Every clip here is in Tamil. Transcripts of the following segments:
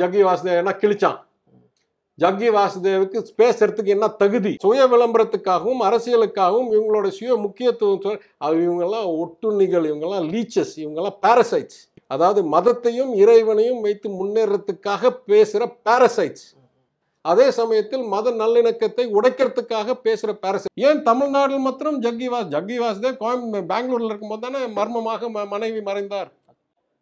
ஜக்கி என்ன கிழிச்சான் ஜக்கி வாசுதேவுக்கு பேசுறதுக்கு என்ன தகுதி சுய விளம்பரத்துக்காகவும் அரசியலுக்காகவும் இவங்களோட சுய முக்கியத்துவம் இவங்கெல்லாம் ஒட்டுண்ணிகள் இவங்கெல்லாம் லீச்சஸ் இவங்கெல்லாம் பாரசைட்ஸ் அதாவது மதத்தையும் இறைவனையும் வைத்து முன்னேறத்துக்காக பேசுகிற பாரசைட்ஸ் அதே சமயத்தில் மத நல்லிணக்கத்தை உடைக்கிறதுக்காக பேசுகிற பேரசைட் ஏன் தமிழ்நாட்டில் மாத்திரம் ஜக்கி ஜக்கிவாஸ் தான் கோயம்பு பெங்களூரில் இருக்கும்போது தானே மர்மமாக மனைவி மறைந்தார்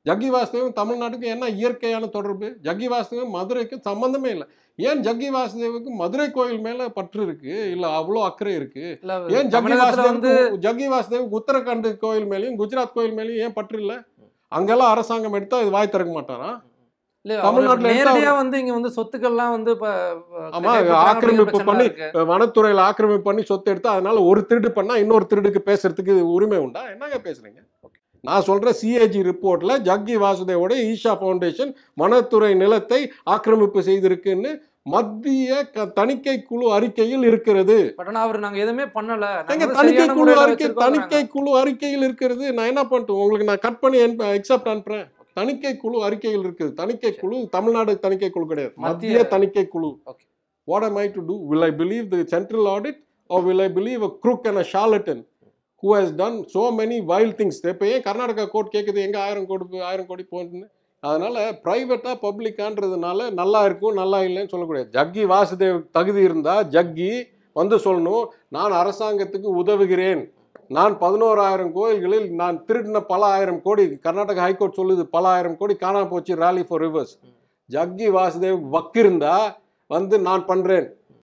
ஜக்கி வாசுதேவும் தமிழ்நாட்டுக்கும் என்ன இயற்கையான தொடர்பு ஜக்கி வாசுதேவும் மதுரைக்கும் சம்மந்தமே இல்லை ஏன் ஜக்கி வாசுதேவுக்கு மதுரை கோயில் மேல பற்று இருக்கு இல்ல அவ்வளோ அக்கறை இருக்கு ஏன் ஜக்கி வாசுதேவுக்கு ஜக்கி வாசுதேவுக்கு உத்தரகாண்ட் கோயில் மேலையும் குஜராத் கோயில் மேலையும் ஏன் பற்று இல்லை அங்கெல்லாம் அரசாங்கம் எடுத்தா இது வாய் திறக்க மாட்டாரா தமிழ்நாட்டுல வந்து இங்க வந்து வந்து ஆமா ஆக்கிரமிப்பு பண்ணி வனத்துறையில ஆக்கிரமிப்பு பண்ணி சொத்து எடுத்து அதனால ஒரு திருடு பண்ணா இன்னொரு திருடுக்கு பேசுறதுக்கு உரிமை உண்டா என்னங்க பேசுறீங்க நான் சொல்கிற சிஏஜி ரிப்போர்ட்டில் ஜக்கி வாசுதேவோட ஈஷா ஃபவுண்டேஷன் வனத்துறை நிலத்தை ஆக்கிரமிப்பு செய்திருக்குன்னு மத்திய தணிக்கை குழு அறிக்கையில் இருக்கிறது அவர் எதுவுமே பண்ணல தணிக்கை குழு அறிக்கை தணிக்கை குழு அறிக்கையில் இருக்கிறது நான் என்ன பண்ணிட்டோம் உங்களுக்கு நான் கட் பண்ணி எக்ஸப்ட் அனுப்புறேன் தணிக்கை குழு அறிக்கையில் இருக்குது தணிக்கை குழு தமிழ்நாடு தணிக்கை குழு கிடையாது மத்திய தணிக்கை குழு what I my to do will I believe the central audit or will I believe a crook and a charlatan who has done so many wild things இப்போ ஏன் கர்நாடகா கோர்ட் கேட்குது எங்கே ஆயிரம் கோடி ஆயிரம் கோடி போகுதுன்னு அதனால் ப்ரைவேட்டாக பப்ளிக்கான்றதுனால நல்லா இருக்கும் நல்லா இல்லைன்னு சொல்லக்கூடாது ஜக்கி வாசுதேவ் தகுதி இருந்தால் ஜக்கி வந்து சொல்லணும் நான் அரசாங்கத்துக்கு உதவுகிறேன் நான் பதினோராயிரம் கோயில்களில் நான் திருடின பல ஆயிரம் கோடி கர்நாடக ஹைகோர்ட் சொல்லுது பல ஆயிரம் கோடி காணாமல் போச்சு rally for rivers Jaggi Vasudev வக்கிருந்தா வந்து நான் பண்ணுறேன்